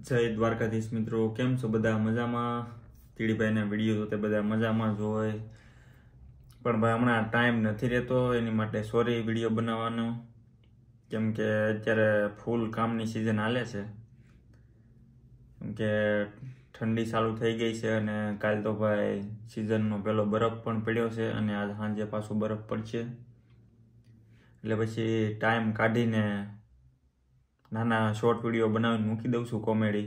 જય દ્વારકાધીશ મિત્રો કેમ છો બધા મજામાં તીડીભાઈના વિડીયો જોતે બધા મજામાં જ પણ ભાઈ હમણાં ટાઈમ નથી રહેતો એની માટે સોરી વિડીયો બનાવવાનો કેમ કે અત્યારે ફૂલ કામની સિઝન હાલે છે કેમ કે ઠંડી ચાલુ થઈ ગઈ છે અને કાલ તો ભાઈ સિઝનનો પહેલો બરફ પણ પડ્યો છે અને આજ સાંજે પાછો બરફ પડશે એટલે પછી ટાઈમ કાઢીને નાના શોર્ટ વિડીયો બનાવીને મૂકી દઉં છું કોમેડી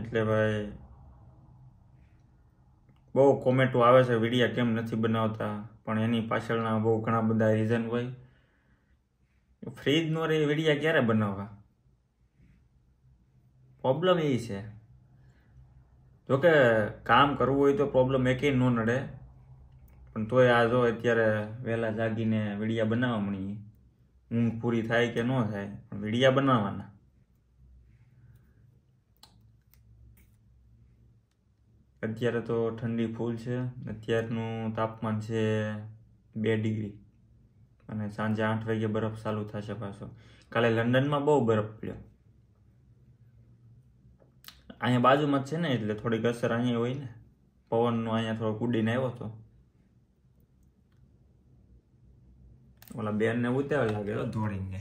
એટલે ભાઈ બહુ કોમેન્ટો આવે છે વિડીયા કેમ નથી બનાવતા પણ એની પાછળના બહુ ઘણા બધા રીઝન હોય ફ્રીજનો જ નો રે વિડીયા ક્યારે બનાવવા પ્રોબ્લેમ એ છે જોકે કામ કરવું હોય તો પ્રોબ્લેમ એકેય ન નડે પણ તોય આ જો અત્યારે વહેલા જાગીને વીડિયા બનાવવા મળીએ ઊંઘ પૂરી થાય કે ન થાય પણ વિડીયા બનાવવાના અત્યારે તો ઠંડી ફૂલ છે અત્યારનું તાપમાન છે બે ડિગ્રી અને સાંજે આઠ વાગે બરફ ચાલુ થશે પાછો કાલે લંડનમાં બહુ બરફ પડ્યો અહીંયા બાજુમાં જ છે ને એટલે થોડીક અસર અહીંયા હોય ને પવનનો અહીંયા થોડોક ઉડીને આવ્યો હતો ઓલા બેન ને ઉતાવળ લાગે ધોળીને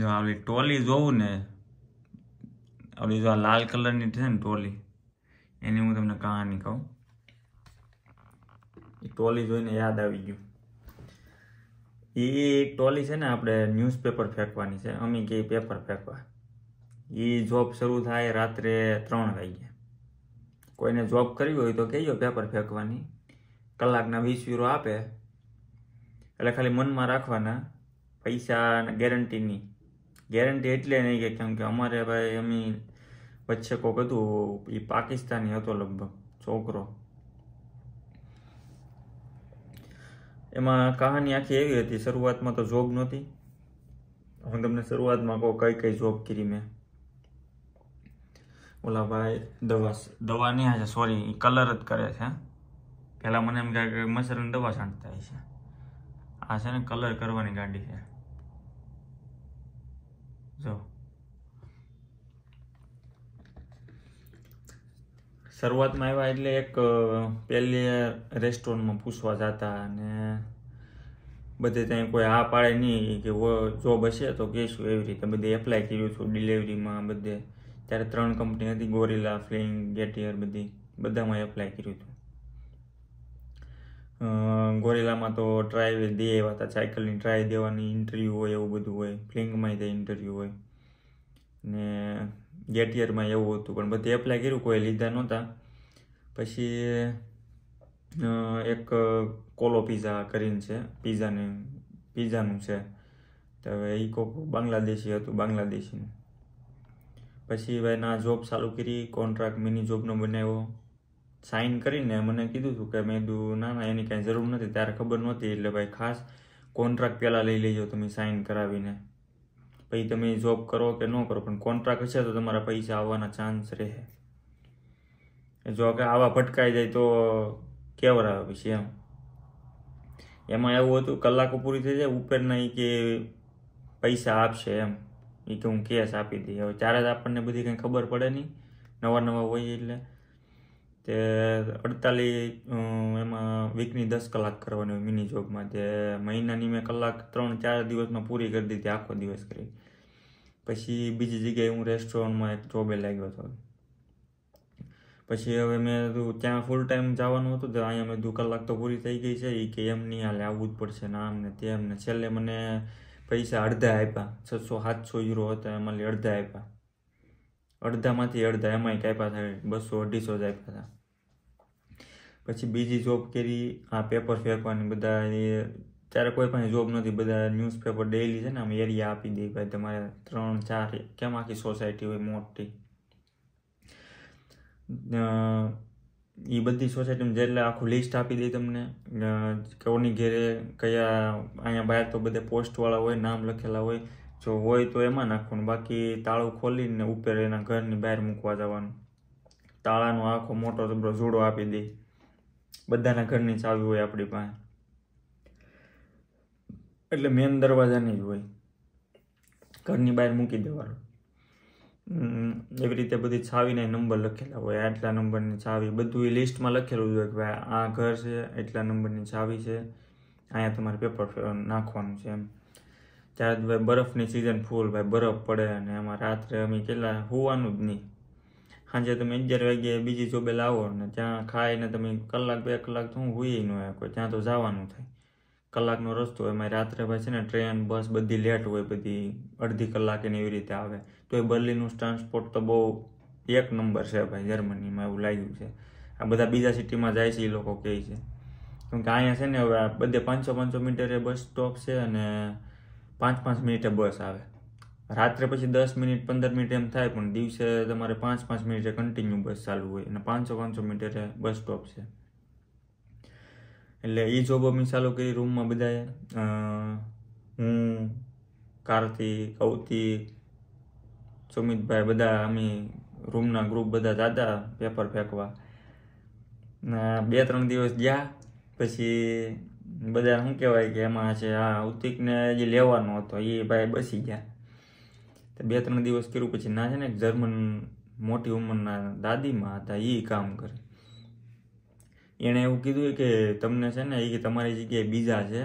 જો આવી ટોલી જોઉં ને આવી જો આ લાલ કલરની છે ને ટોલી એની હું તમને કહાની કહું ટોલી જોઈને યાદ આવી ગયું એ ટોલી છે ને આપણે ન્યૂઝપેપર ફેંકવાની છે અમે કે પેપર ફેંકવા એ જોબ શરૂ થાય રાત્રે ત્રણ વાગ્યે કોઈને જોબ કરવી હોય તો કહેજો પેપર ફેંકવાની કલાકના વીસ યુરો આપે એટલે ખાલી મનમાં રાખવાના પૈસા ગેરંટીની ગેરંટી એટલે નહીં કે કેમ કે અમારે ભાઈ અમે વચ્ચે કોક હતું એ પાકિસ્તાની હતો લગભગ છોકરો એમાં કહાની આખી એવી હતી શરૂઆતમાં તો જોબ નહોતી હું તમને શરૂઆતમાં કહું કઈ કઈ જોબ કરી મેં ઓલા ભાઈ દવા દવા નહીં હાજર સોરી કલર જ કરે છે પહેલાં મને એમ કહે કે મચ્છરની દવા છાંટતા છે આ છે ને કલર કરવાની ગાડી છે જો શરૂઆતમાં આવ્યા એટલે એક પહેલી રેસ્ટોરન્ટમાં પૂછવા જતા અને બધે ત્યાં કોઈ હા પાડે નહીં કે જોબ હશે તો કહેશું એવી રીતે બધે એપ્લાય કર્યું છું ડિલિવરીમાં બધે ત્યારે ત્રણ કંપની હતી ગોરિલા ફ્લિંગ ગેટિયર બધી બધામાં એપ્લાય કર્યું હતું ગોરેલામાં તો ટ્રાય દે એવા હતા સાયકલની ટ્રાય દેવાની ઇન્ટરવ્યૂ હોય એવું બધું હોય ફ્લિંગમાં તે ઇન્ટરવ્યૂ હોય ને ગેટિયરમાં એવું હતું પણ બધું એપ્લાય કર્યું કોઈ લીધા નહોતા પછી એક કોલો પીઝા કરીને છે પીઝાને પીઝાનું છે તો હવે એ કોક બાંગ્લાદેશી હતું બાંગ્લાદેશીનું પછી ભાઈ ના જોબ ચાલુ કરી કોન્ટ્રાક્ટ મિની જોબનો બનાવ્યો સાઇન કરીને મને કીધું હતું કે મેં કીધું ના ના એની કાંઈ જરૂર નથી ત્યારે ખબર નહોતી એટલે ભાઈ ખાસ કોન્ટ્રાક્ટ પહેલાં લઈ લેજો તમે સાઇન કરાવીને પછી તમે જોબ કરો કે ન કરો પણ કોન્ટ્રાક્ટ હશે તો તમારા પૈસા આવવાના ચાન્સ રહે જો કે આવા ભટકાઈ જાય તો કેવડાવે પછી એમ એમાં એવું હતું કલાકો પૂરી થઈ જાય ઉપર નહીં કે પૈસા આપશે એમ એ કે હું કેસ આપી દઈએ હવે ચાર જ આપણને બધી કંઈ ખબર પડે નહીં નવા નવા હોય એટલે તે અડતાલીસ એમાં વીકની દસ કલાક કરવાની હોય મિની જોબમાં તે મહિનાની મેં કલાક ત્રણ ચાર દિવસમાં પૂરી કરી દીધી આખો દિવસ કરી પછી બીજી જગ્યાએ હું રેસ્ટોરન્ટમાં એક જોબે લાગ્યો હતો પછી હવે મેં ત્યાં ફૂલ ટાઈમ જવાનું હતું તો અહીંયા મેં દુ કલાક તો પૂરી થઈ ગઈ છે એ કે એમ નહીં હાલે આવવું જ પડશે ને આમ ને તેમ ને છેલ્લે મને પૈસા અડધા આપ્યા છસો સાતસો યુરો હતા એમાંથી અડધા આપ્યા અડધામાંથી અડધા એમાંય કાપ્યા થાય બસો અઢીસો જ આપ્યા હતા પછી બીજી જોબ કરી આ પેપર ફેંકવાની બધા ત્યારે કોઈ પણ જોબ નથી બધા ન્યૂઝપેપર ડેઈલી છે ને આમ એરિયા આપી દે ભાઈ તમારે ત્રણ ચાર કેમ આખી સોસાયટી હોય મોટી એ બધી સોસાયટીમાં જેટલે આખું લિસ્ટ આપી દે તમને કોની ઘેરે કયા અહીંયા બહાર તો બધા પોસ્ટવાળા હોય નામ લખેલા હોય જો હોય તો એમાં નાખવાનું બાકી તાળું ખોલીને ઉપર એના ઘરની બહાર મૂકવા જવાનું તાળાનો આખો મોટો તબરો જોડો આપી દે બધાના ઘરની ચાવી હોય આપણી પાસે એટલે મેન દરવાજાની જ હોય ઘરની બહાર મૂકી દેવાનું એવી રીતે બધી છાવીના નંબર લખેલા હોય આટલા નંબરની છાવી બધું એ લિસ્ટમાં લખેલું હોય કે ભાઈ આ ઘર છે એટલા નંબરની છાવી છે અહીંયા તમારે પેપર નાખવાનું છે એમ ત્યારે ભાઈ બરફની સિઝન ફૂલ ભાઈ બરફ પડે અને એમાં રાત્રે અમે કેટલા હોવાનું જ નહીં સાંજે તમે અગિયાર વાગ્યે બીજી જોબે લાવો ને ત્યાં ખાઈને તમે કલાક બે કલાક તો હું હોઈ ન હોય કોઈ ત્યાં તો જવાનું થાય કલાકનો રસ્તો એમાં રાત્રે ભાઈ છે ને ટ્રેન બસ બધી લેટ હોય બધી અડધી કલાક એની એવી રીતે આવે તો એ બર્લિનનું ટ્રાન્સપોર્ટ તો બહુ એક નંબર છે ભાઈ જર્મનીમાં એવું લાગ્યું છે આ બધા બીજા સિટીમાં જાય છે એ લોકો કહે છે કેમ કે અહીંયા છે ને હવે બધે પાંચસો પાંચસો મીટરે બસ સ્ટોપ છે અને પાંચ પાંચ મિનિટે બસ આવે રાત્રે પછી દસ મિનિટ પંદર મિનિટ એમ થાય પણ દિવસે તમારે પાંચ પાંચ મિનિટે કન્ટિન્યુ બસ ચાલુ હોય અને પાંચસો પાંચસો મીટરે બસ સ્ટોપ છે એટલે એ જોબ અમે ચાલુ કરી રૂમમાં બધાએ હું કાર્તિક કૌતિક સુમિતભાઈ બધા અમે રૂમના ગ્રુપ બધા જતા પેપર ફેંકવા બે ત્રણ દિવસ ગયા પછી બધા શું કહેવાય કે એમાં છે હા ઉતિકને જે લેવાનો હતો એ ભાઈ બસી ગયા તો બે ત્રણ દિવસ કર્યું પછી ના છે ને જર્મન મોટી ઉંમરના દાદીમાં હતા એ કામ કરે એણે એવું કીધું કે તમને છે ને એ તમારી જગ્યાએ બીજા છે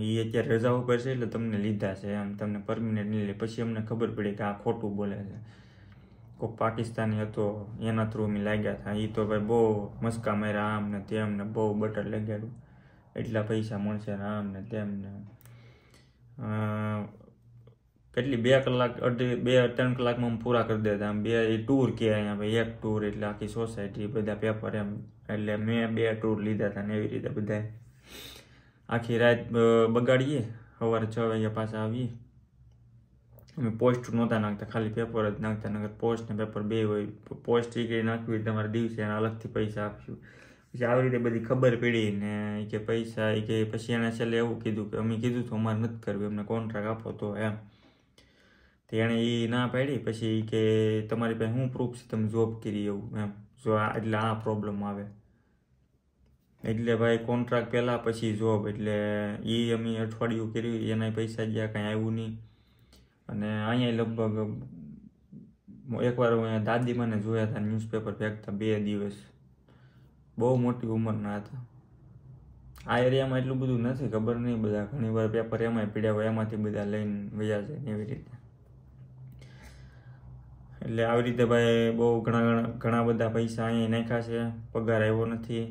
એ અત્યારે રજા ઉપર છે એટલે તમને લીધા છે એમ તમને પરમિનન્ટ નહીં લે પછી અમને ખબર પડી કે આ ખોટું બોલે છે કોઈક પાકિસ્તાની હતો એના થ્રુ અમે લાગ્યા હતા એ તો ભાઈ બહુ મસ્કા માર્યા આમ ને તેમ ને બહુ બટર લગાડ્યું એટલા પૈસા મળશે ને આમ ને તેમને કેટલી બે કલાક અઢી બે ત્રણ કલાકમાં પૂરા કરી દેતા આમ બે એ ટૂર કહેવાય ભાઈ એક ટૂર એટલે આખી સોસાયટી બધા પેપર એમ એટલે મેં બે ટૂર લીધા હતા ને એવી રીતે બધા આખી રાત બગાડીએ સવારે છ વાગ્યા પાછા આવીએ અમે પોસ્ટ નહોતા નાખતા ખાલી પેપર જ નાખતા નગર પોસ્ટ ને પેપર બે હોય પોસ્ટ નીકળી નાખવી તમારે દિવસે એના અલગથી પૈસા આપશું પછી આવી રીતે બધી ખબર પડી ને કે પૈસા એ કે પછી એને છેલ્લે એવું કીધું કે અમે કીધું તો અમારે નથી કરવું એમને કોન્ટ્રાક્ટ આપો તો એમ તો એણે એ ના પાડી પછી કે તમારી પાસે શું પ્રૂફ છે તમે જોબ કરી એવું એમ જો આ એટલે આ પ્રોબ્લેમ આવે એટલે ભાઈ કોન્ટ્રાક્ટ પહેલાં પછી જોબ એટલે એ અમે અઠવાડિયું કર્યું એના પૈસા ગયા કાંઈ આવ્યું નહીં અને અહીંયા લગભગ એકવાર હું દાદી મને જોયા હતા ન્યૂઝપેપર ફેંકતા બે દિવસ બહુ મોટી ઉંમરના હતા આ એરિયામાં એટલું બધું નથી ખબર નહીં બધા ઘણીવાર પેપર એમાંય પીડ્યા હોય એમાંથી બધા લઈને વયા જાય એવી રીતે એટલે આવી રીતે ભાઈ બહુ ઘણા ઘણા બધા પૈસા અહીંયા નાખ્યા છે પગાર આવ્યો નથી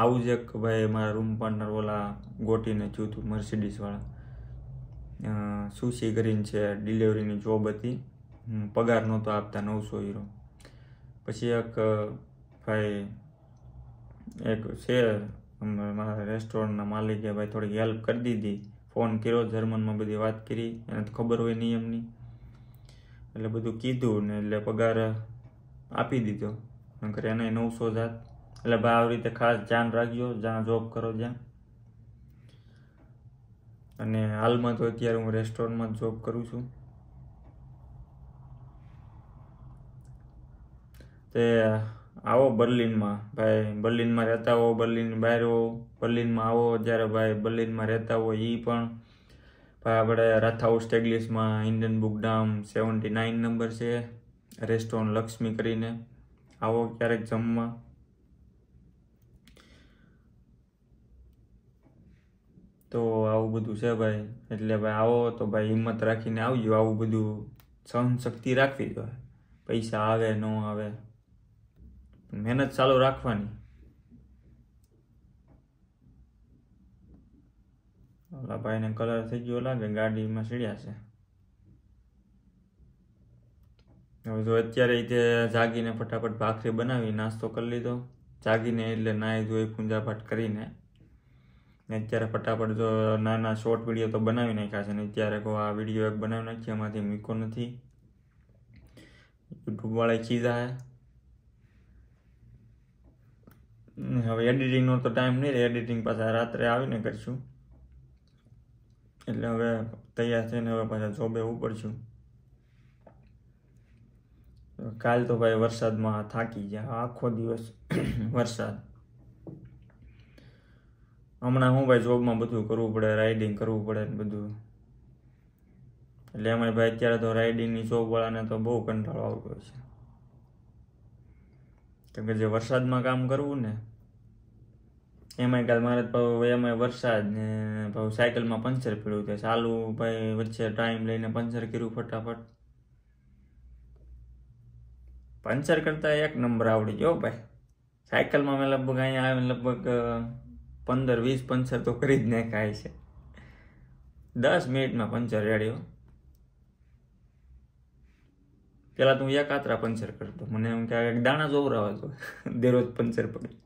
આવું જ એક ભાઈ મારા રૂમ પાર્ટનર ઓલા ગોટીને થયું હતું મર્સિડીઝવાળા સુશી કરીને છે ડિલિવરીની જોબ હતી પગાર નહોતો આપતા નવસો હીરો પછી એક ભાઈ એક છે મારા રેસ્ટોરન્ટના માલિકે ભાઈ થોડીક હેલ્પ કરી દીધી ફોન કર્યો જર્મનમાં બધી વાત કરી એને તો ખબર હોય નિયમની એટલે બધું કીધું ને એટલે પગાર આપી દીધો કરી એને નવસો જાત એટલે ભાઈ આવી રીતે ખાસ ધ્યાન રાખજો જ્યાં જોબ કરો જ્યાં અને હાલમાં તો અત્યારે હું રેસ્ટોરન્ટમાં જોબ કરું છું તે આવો બર્લિનમાં ભાઈ બર્લિનમાં રહેતા હો બર્લિન બહાર હો બર્લિનમાં આવો જ્યારે ભાઈ બર્લિનમાં રહેતા હો એ પણ ભાઈ આપણે રાથાઉસ ટેગલીસમાં ઇન્ડિયન બુક ડામ સેવન્ટી નાઇન નંબર છે રેસ્ટોરન્ટ લક્ષ્મી કરીને આવો ક્યારેક જમવા તો આવું બધું છે ભાઈ એટલે ભાઈ આવો તો ભાઈ હિંમત રાખીને આવજો આવું બધું સહનશક્તિ રાખવી જોઈએ પૈસા આવે ન આવે મહેનત ચાલુ રાખવાની ઓલા ભાઈને કલર થઈ ગયો લાગે ગાડીમાં સીડ્યા છે હવે જો અત્યારે તે જાગીને ફટાફટ ભાખરી બનાવી નાસ્તો કરી લીધો જાગીને એટલે નાહી ધોઈ પૂંજાપાઠ કરીને અત્યારે ફટાફટ જો નાના શોર્ટ વિડીયો તો બનાવી નાખ્યા છે ને અત્યારે કહો આ વિડીયો એક બનાવી નાખીએ એમાંથી મીકો નથી યુટ્યુબવાળા ચીજા હે હવે એડિટિંગનો તો ટાઈમ નહીં રહે એડિટિંગ પાછા રાત્રે આવીને કરશું એટલે હવે તૈયાર થઈને હવે પાછા જોબે ઉપર છું કાલ તો ભાઈ વરસાદમાં થાકી જાય આખો દિવસ વરસાદ હમણાં હું ભાઈ જોબમાં બધું કરવું પડે રાઇડિંગ કરવું પડે ને બધું એટલે એમાં ભાઈ અત્યારે તો રાઇડિંગની જોબવાળાને તો બહુ કંટાળો આવતો છે કેમ કે જે વરસાદમાં કામ કરવું ને એમાંય કાલ મારે ભાવ એમાંય વરસાદ ને ભાવ સાયકલમાં પંચર પડ્યું તો ચાલુ ભાઈ વચ્ચે ટાઈમ લઈને પંચર કર્યું ફટાફટ પંચર કરતાં એક નંબર આવડી ગયો ભાઈ સાયકલમાં મેં લગભગ અહીંયા આવે લગભગ પંદર વીસ પંચર તો કરી જ નાખાય છે દસ મિનિટમાં પંચર રેડ્યો પહેલાં તો હું એક આતરા પંચર કરતો મને એમ કે દાણા જોવરાવા હતો દરરોજ પંચર પડ્યો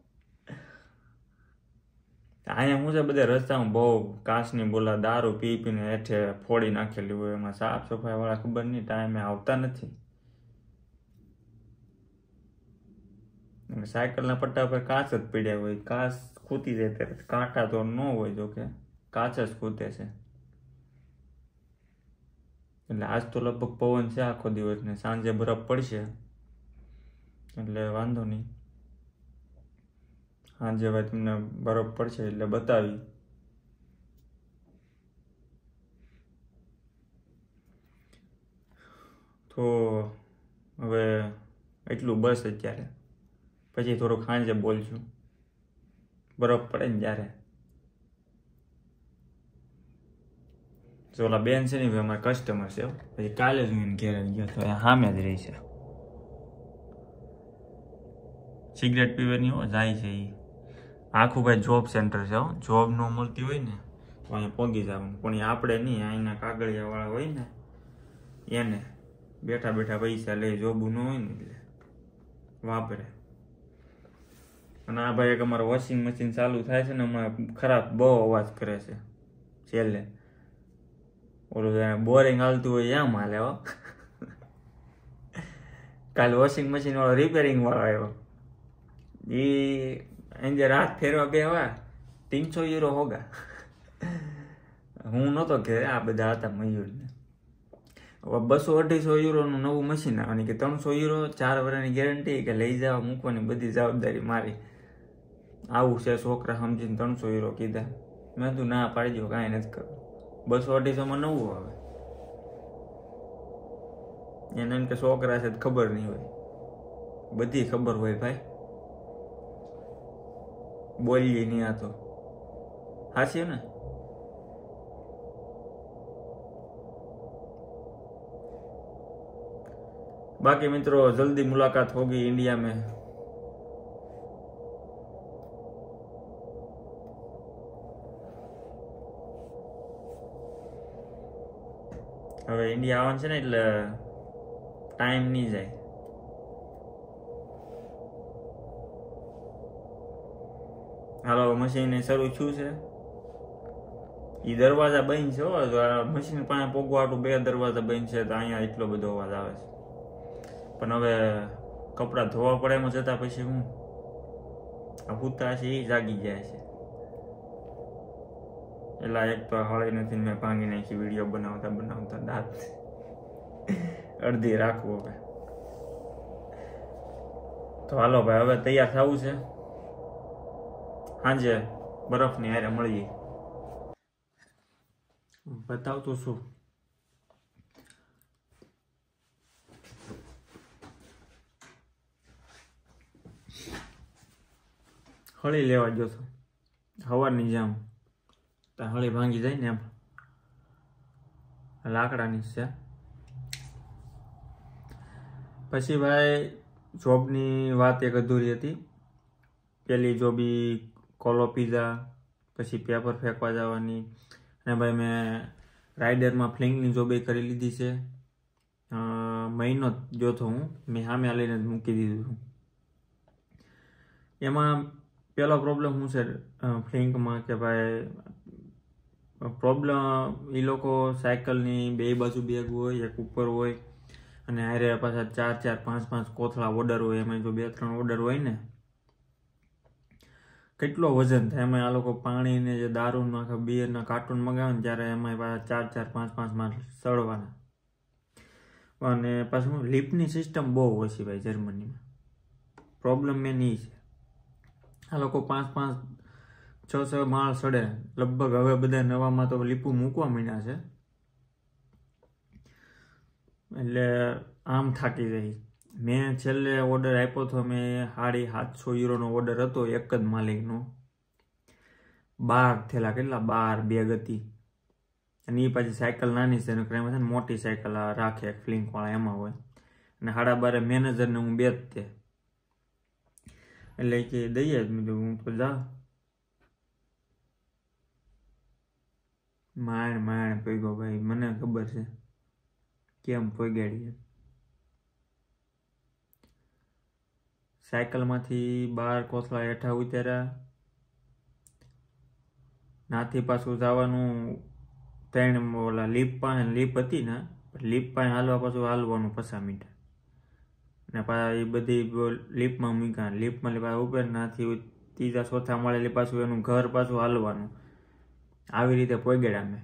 અહીંયા હું છે બધા રસ્તામાં બહુ કાચની બોલા દારૂ પી પીને હેઠે ફોડી નાખેલી હોય એમાં સાફ સફાઈ વાળા ખબર નહીં ટાઈમે આવતા નથી સાયકલના પટ્ટા પર કાચ જ પીડ્યા હોય કાચ ખૂતી જાય ત્યારે કાંટા તો ન હોય જોકે કાચ જ ખૂતે છે એટલે આજ તો લગભગ પવન છે આખો દિવસ ને સાંજે બરફ પડશે એટલે વાંધો નહીં હા જે ભાઈ તમને બરફ પડશે એટલે બતાવી તો હવે એટલું બસ અત્યારે પછી થોડું ખાંજે બોલશું બરફ પડે ને જ્યારે ઓલા બેન છે ને અમારા કસ્ટમર છે પછી કાલે જ હું ઘેર ગયો તો સામે જ રહી છે સિગરેટ પીવાની હો જાય છે એ આખું ભાઈ જોબ સેન્ટર છે જોબ ન મળતી હોય ને તો અહીંયા પોગી જવાનું પણ આપણે નહીં અહીંના કાગળિયાવાળા હોય ને એને બેઠા બેઠા પૈસા લઈ જોબું ન હોય ને એટલે વાપરે અને આ ભાઈ એક અમારું વોશિંગ મશીન ચાલુ થાય છે ને હમણાં ખરાબ બહુ અવાજ કરે છે છેલ્લે ઓલું બોરિંગ હાલતું હોય એમ હાલે હો કાલે વોશિંગ મશીન વાળો આવ્યો એ અહીં જે રાત ફેરવા ગયા તીનસો યુરો હોગા હું નહોતો કે આ બધા હતા મયુરને હવે બસો અઢીસો યુરોનું નવું મશીન આવવાની કે ત્રણસો યુરો ચાર વર્ષની ગેરંટી કે લઈ જાવ મૂકવાની બધી જવાબદારી મારી આવું છે છોકરા સમજીને ત્રણસો યુરો કીધા મેં તું ના પાડજો કાંઈ નથી કરવું બસો અઢીસોમાં નવું આવે એને એમ કે છોકરા છે ખબર નહીં હોય બધી ખબર હોય ભાઈ બોલીએ નહીં આ તો હાસ્યું ને બાકી મિત્રો જલ્દી મુલાકાત હોગી ઇન્ડિયા મેં હવે ઇન્ડિયા આવવાનું છે ને એટલે ટાઈમ નહીં જાય હાલો મશીન શરૂ થયું છે એ દરવાજા બંધ છે હો મશીન પાસે પોગવાટું બે દરવાજા બંધ છે તો અહીંયા એટલો બધો અવાજ આવે છે પણ હવે કપડાં ધોવા પડે એમાં જતા પછી હું આ પૂતા છે એ જાગી જાય છે એટલે એક તો હળી નથી મેં ભાંગી નાખી વિડીયો બનાવતા બનાવતા દાંત અડધી રાખવો હવે તો હાલો ભાઈ હવે તૈયાર થવું છે સાંજે બરફની હારે મળીએ બતાવતો છું હળી લેવા ગયો છો હવાની જેમ ત્યાં હળી ભાંગી જાય ને એમ લાકડાની છે પછી ભાઈ જોબની વાત એક અધૂરી હતી પેલી જોબી કોલો પીઝા પછી પેપર ફેંકવા જવાની અને ભાઈ મેં રાઇડરમાં ફ્લિંગની જોબે કરી લીધી છે મહિનો જો તો હું મેં સામે લઈને જ મૂકી દીધું છું એમાં પહેલો પ્રોબ્લેમ શું છે ફ્લિંકમાં કે ભાઈ પ્રોબ્લેમ એ લોકો સાયકલની બે બાજુ બેગ હોય એક ઉપર હોય અને હારે પાછા ચાર ચાર પાંચ પાંચ કોથળા ઓર્ડર હોય એમાં જો બે ત્રણ ઓર્ડર હોય ને કેટલો વજન થાય એમાં આ લોકો પાણીને જે દારૂનું આખા બિયરના કાર્ટૂન મગાવે ને ત્યારે એમાં પાછા ચાર ચાર પાંચ પાંચ માસ સડવાના અને પાછું લીપની સિસ્ટમ બહુ ઓછી ભાઈ જર્મનીમાં પ્રોબ્લેમ મેન એ છે આ લોકો પાંચ પાંચ છ છ માળ સડે લગભગ હવે બધા નવામાં તો લીપું મૂકવા માંડ્યા છે એટલે આમ થાકી જાય મેં છેલ્લે ઓર્ડર આપ્યો હતો મેં સાડી સાતસો યુરોનો ઓર્ડર હતો એક જ માલિકનો બાર થેલા કેટલા બાર બે ગતિ અને એ પાછી સાયકલ નાની છે એમાં છે ને મોટી સાયકલ રાખે ફ્લિંકવાળા એમાં હોય અને સાડા બારે મેનેજરને હું બે તે એટલે કે દઈએ જ બીજું હું તો જા માણ માણ પૈગો ભાઈ મને ખબર છે કેમ પગાડીએ સાયકલમાંથી બહાર કોસલા હેઠા ઉતાર્યા નાથી પાછું જવાનું ત્રણ ઓલા લીપ પાસે લીપ હતી ને લીપ પાસે હાલવા પાછું હાલવાનું પસા મીઠા ને પાછા એ બધી લીપમાં મૂક્યા લીપમાં પાછા ઉપર નાથી ત્રીજા ચોથા મળેલી પાછું એનું ઘર પાછું હાલવાનું આવી રીતે પોગેડા મેં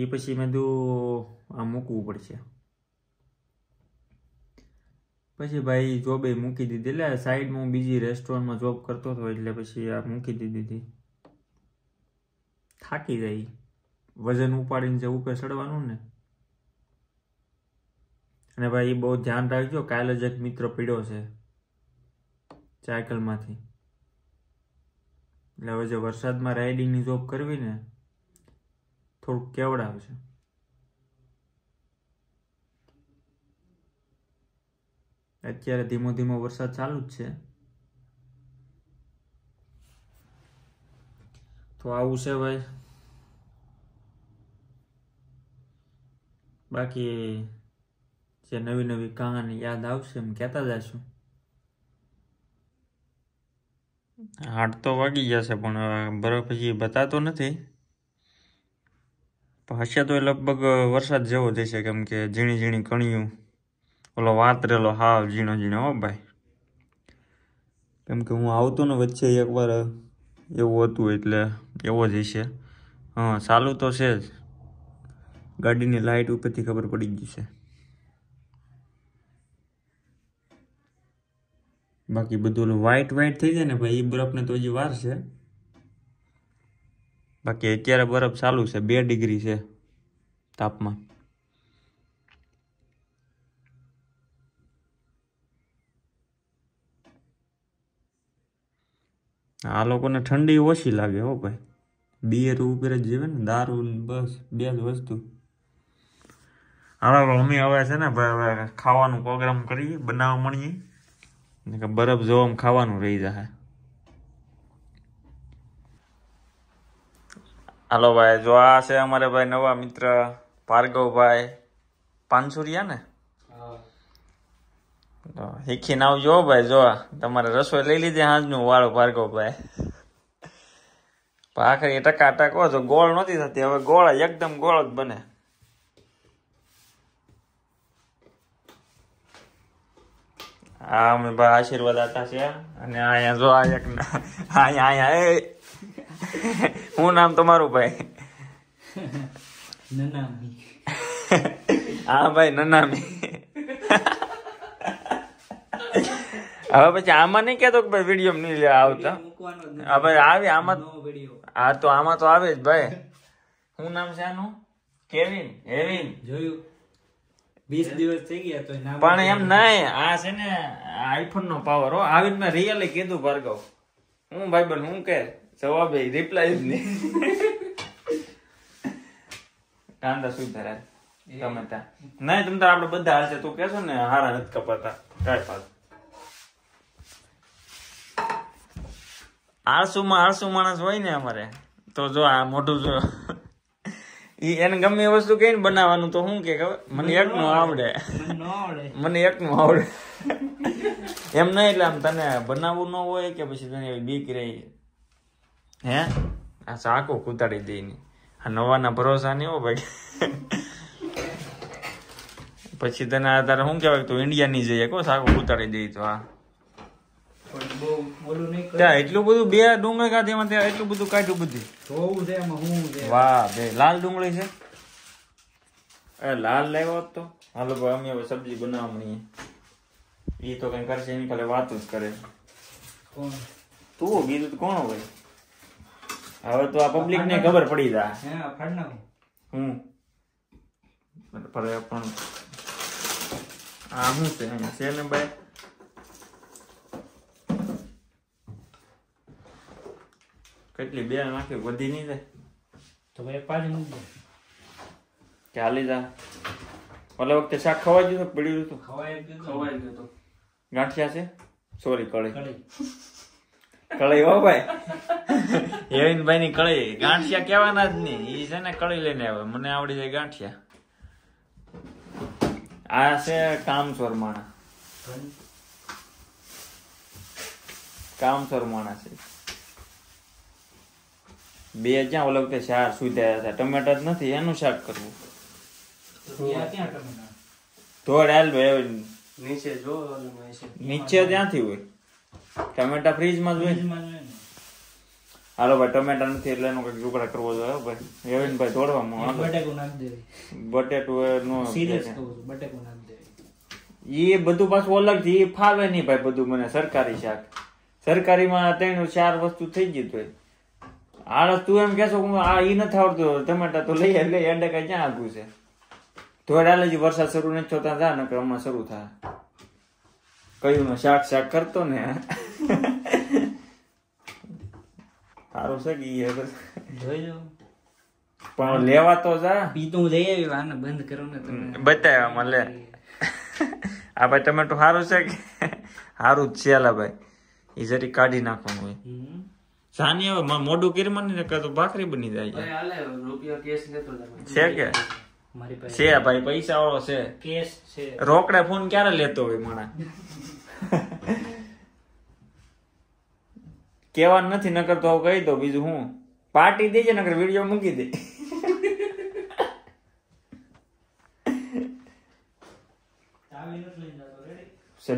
એ પછી મેં દુ આ મૂકવું પડશે પછી ભાઈ જોબે મૂકી દીધી એટલે સાઈડમાં હું બીજી રેસ્ટોરન્ટમાં જોબ કરતો હતો એટલે પછી આ મૂકી દીધી હતી થાકી ગઈ વજન ઉપાડીને જે ઉપર ચડવાનું ને અને ભાઈ બહુ ધ્યાન રાખજો કાલે જ એક મિત્ર પીડ્યો છે સાયકલમાંથી એટલે હવે જે વરસાદમાં રાઇડિંગની જોબ કરવી ને થોડુંક કેવડાવશે અત્યારે ધીમો ધીમો વરસાદ ચાલુ જ છે તો આવું છે ભાઈ બાકી જે નવી નવી કહાની યાદ આવશે એમ કહેતા જશું હાડ તો વાગી જશે પણ બરફ હજી બતાતો નથી હશે તો એ લગભગ વરસાદ જેવો જશે કેમ કે ઝીણી ઝીણી કણિયું ઓલો વાતરેલો હાવ ઝીણો ઝીણો હો ભાઈ કેમ કે હું આવતો ને વચ્ચે એકવાર એવું હતું એટલે એવો જ હશે હા સારું તો છે જ ગાડીની લાઇટ ઉપરથી ખબર પડી ગઈ છે બાકી બધું ઓલું વ્હાઈટ થઈ જાય ને ભાઈ એ બરફને તો હજી વાર છે બાકી અત્યારે બરફ ચાલુ છે બે ડિગ્રી છે તાપમાન આ લોકોને ઠંડી ઓછી લાગે હો ભાઈ બિયર ઉપર જ જીવે ને દારૂ બસ બે જ વસ્તુ હવે મમ્મી હવે છે ને ભાઈ ખાવાનું પ્રોગ્રામ કરીએ બનાવવા મળીએ બરફ જોવા ખાવાનું રહી જશે હાલો ભાઈ જો આ છે અમારે ભાઈ નવા મિત્ર ભાર્ગવભાઈ પાનસુરિયા ને તો શીખીને આવજો ભાઈ જો તમારે રસોઈ લઈ લીધી હાંજનું વાળો ભાઈ ભાખરી ટકા ટકો જો ગોળ નથી થતી હવે ગોળા એકદમ ગોળ જ બને હા અમે ભાઈ આશીર્વાદ આપતા છે અને અહીંયા જો આ એક અહીંયા અહીંયા એ હું નામ તમારું ભાઈ નનામી હા ભાઈ નનામી હવે પછી આમાં નહીં કહેતો કે ભાઈ વિડીયો નહીં લે આવતા હા ભાઈ આવે આમાં હા તો આમાં તો આવે જ ભાઈ શું નામ છે આનું કેવિન હેવિન જોયું વીસ દિવસ થઈ ગયા પણ એમ નહીં આ છે ને આઈફોન નો પાવર હો આવીને મેં રિયલે કીધું ભાર્ગવ હું ભાઈ હું કે જવાબ રિપ્લાય જ નહીં કાંદા શું ત્યાં નહીં તમે આપણે બધા હાલશે તું કેશો ને હારા નથી કપાતા કાંઈ પાછું આળસુમાં આળસુ માણસ હોય ને અમારે તો જો આ મોટું જો ઈ એને ગમે એ વસ્તુ કઈ બનાવવાનું તો શું કે ખબર મને એકનું આવડે મને એકનું આવડે એમ નહીં એટલે આમ તને બનાવવું ન હોય કે પછી તને બીક રહી હે આ ચાકુ કુતાડી દઈને આ નવાના ભરોસા નહીં હો ભાઈ પછી તને આ તારે શું કહેવાય તું ઇન્ડિયાની જઈએ કહો ચાકુ કુતાડી દઈ તો આ ત્યાં એટલું બધું બે ડુંગળી કાઢી એમાં ત્યાં એટલું બધું કાઢ્યું બધું જોવું છે છે વાહ બે લાલ ડુંગળી છે એ લાલ લેવો તો હાલો ભાઈ અમે હવે સબ્જી બનાવવાની એ તો કઈ કરશે એની ખાલી વાત જ કરે કોણ તું કીધું કોણ હોય હવે તો આ પબ્લિક ને ખબર પડી જા હું પણ આ શું છે ને ભાઈ કેટલી બે નાખી વધી નહીં જાય તો ભાઈ પાછી મૂકી દે ચાલી જા ઓલા વખતે શાક ખવાઈ ગયું પીડ્યું હતું ખવાઈ ગયું ખવાઈ ગયું હતું ગાંઠિયા છે સોરી કળી કળી હો ભાઈ હેવિનભાઈ ની કળી ગાંઠિયા કેવાના જ નહીં એ છે ને કળી લઈને આવે મને આવડી જાય ગાંઠિયા આ છે કામચોર માણા કામચોર માણા છે બે ક્યાં ઓલા વખતે શાક સુધાર્યા હતા ટમેટા જ નથી એનું શાક કરવું ધોળ હાલ ભાઈ નીચે જો નીચે ત્યાંથી હોય ટમેટા ફ્રીજમાં જ હોય હાલો ભાઈ ટમેટા નથી એટલે એનો કઈ ટુકડા કરવો જોઈએ ભાઈ રેવિન ભાઈ ધોળવામાં બટેકું નાખી દેવી બટેટું નો સિરિયસ બટેકું નાખી દેવી એ બધું પાછું અલગ થી એ ફાવે નહીં ભાઈ બધું મને સરકારી શાક સરકારીમાં ત્રણ ચાર વસ્તુ થઈ ગયું હોય આળસ તું એમ કહેશો હું આ ઈ નથી આવડતું ટમેટા તો લઈ લઈ એ કઈ ક્યાં આગું છે ધોડાલે જ વરસાદ શરૂ નથી થતા જા ને હમણાં શરૂ થાય કયું નો શાક શાક કરતો ને સારું છે કે ઈ જોઈ જો પણ લેવા તો જા પીતું જઈ આવી આને બંધ કરો ને તમે બતાવ્યા મને આ ભાઈ ટમેટો સારું છે કે સારું જ છે ભાઈ એ જરી કાઢી નાખવાનું હોય સાની હવે મોઢું કર્યું ને તો ભાખરી બની જાય છે કે છે ભાઈ પૈસા વાળો છે રોકડે ફોન ક્યારે લેતો હોય માણા કેવાનું નથી નકર તો આવું કહી દો બીજું હું પાર્ટી દેજે નકર વિડીયો મૂકી દે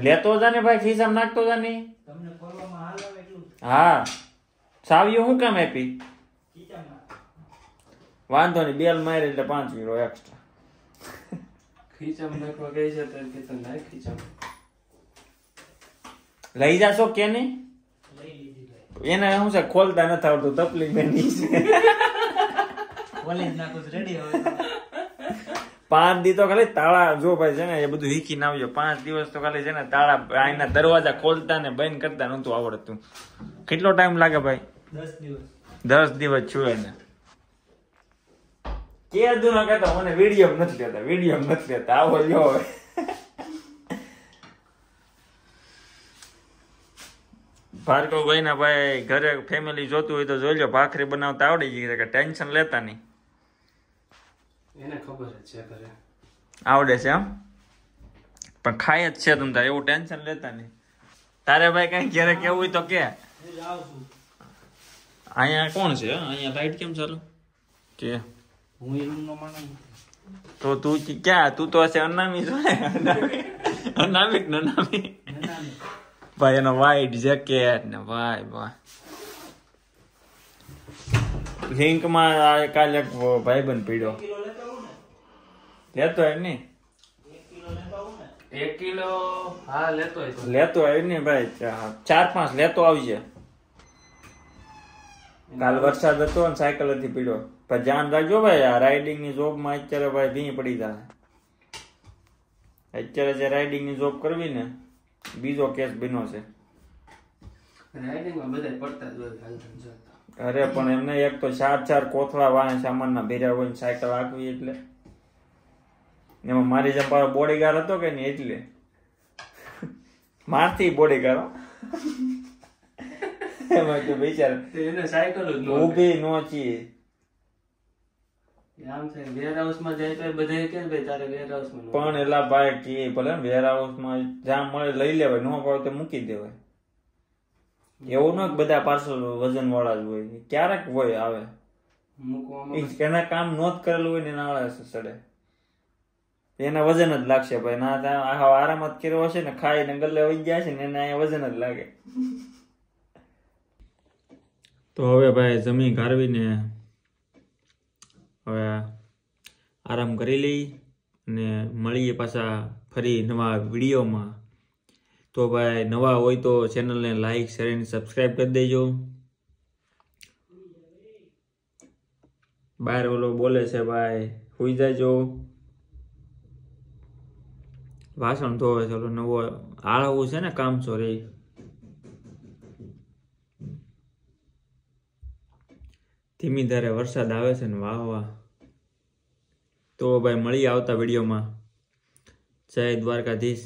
લેતો જાને ભાઈ ખિસ્સામાં નાખતો જાને તમને હાલ આવે એટલું હા સાવીઓ શું કામ આપી વાંધો નહીં બેલ મારે એટલે પાંચ યુરો એક્સ્ટ્રા ખીચમ નાખવા ગઈ છે તો કે તો ખીચમ લઈ જાશો કે નહીં એને શું છે ખોલતા નથી આવડતું તકલીફ એની છે રેડી પાંચ દી તો ખાલી તાળા જો ભાઈ છે ને એ બધું હીકી ના આવ્યો પાંચ દિવસ તો ખાલી છે ને તાળા આઈના દરવાજા ખોલતા ને બંધ કરતા નતું આવડતું કેટલો ટાઈમ લાગે ભાઈ દસ દિવસ છું એને કે કહેતા મને વિડીયો નથી લેતા વિડીયો નથી લેતા આવો લ્યો ભાર્ગવભાઈ ના ભાઈ ઘરે ફેમિલી જોતું હોય તો જોઈ લો ભાખરી બનાવતા આવડી ગઈ કે ટેન્શન લેતા નહીં એને ખબર છે ઘરે આવડે છે એમ પણ ખાય જ છે તમને તારે એવું ટેન્શન લેતા નહીં તારે ભાઈ કઈ ઘરે કેવું હોય તો કે અહીંયા કોણ છે અહીંયા લાઈટ કેમ ચાલુ કે હું એ રૂમનો માણસ તો તું ક્યાં તું તો હશે અનામી છો ને અનામી અનામી ભાઈ એનો વાઈટ જેકેટ ને ભાઈ ભાઈ લિંકમાં કાલે એક ભાઈબંધ પીડ્યો લેતો હોય ને એક કિલો હા લેતો લેતો આવ્યો ને ભાઈ ચાર પાંચ લેતો આવજે કાલ વરસાદ હતો ને સાયકલ હતી પીડ્યો પણ ધ્યાન રાખજો ભાઈ આ રાઇડિંગની જોબમાં અત્યારે ભાઈ ભીં પડી જાય અત્યારે જે રાઇડિંગ ની જોબ કરવી ને બીજો કેસ બીનો છે અરે પણ એમને એક તો ચાર ચાર કોથળા વાળા સામાનના ભેર્યા હોય સાયકલ આપવી એટલે એમાં મારી જેમ પાછો બોડીગાર્ડ હતો કે નહીં એટલે મારથી બોડીગાર્ડ પણ એલા ભાઈ કે ભલે વેરહાઉસ માં જ્યાં મળે લઈ લેવાય નો પડે મૂકી દેવાય એવું ન બધા પાર્સલ વજન વાળા જ હોય ક્યારેક હોય આવે એના કામ નોંધ કરેલું હોય ને એના વાળા સડે એના વજન જ લાગશે ભાઈ ના આરામ જ કર્યો હશે ને ખાઈ ને ગલ્લે વહી ગયા છે ને એના વજન જ લાગે તો હવે ભાઈ જમીન ગારવીને હવે આરામ કરી લઈ અને મળીએ પાછા ફરી નવા વિડીયોમાં તો ભાઈ નવા હોય તો ચેનલને લાઈક શેર અને સબસ્ક્રાઈબ કરી દેજો બહાર ઓલો બોલે છે ભાઈ હોઈ જાજો વાસણ ધોવે છે ઓલો નવો આળવું છે ને કામ સોરી ધીમી ધારે વરસાદ આવે છે ને વાહ વાહ તો ભાઈ મળી આવતા વિડીયોમાં જય દ્વારકાધીશ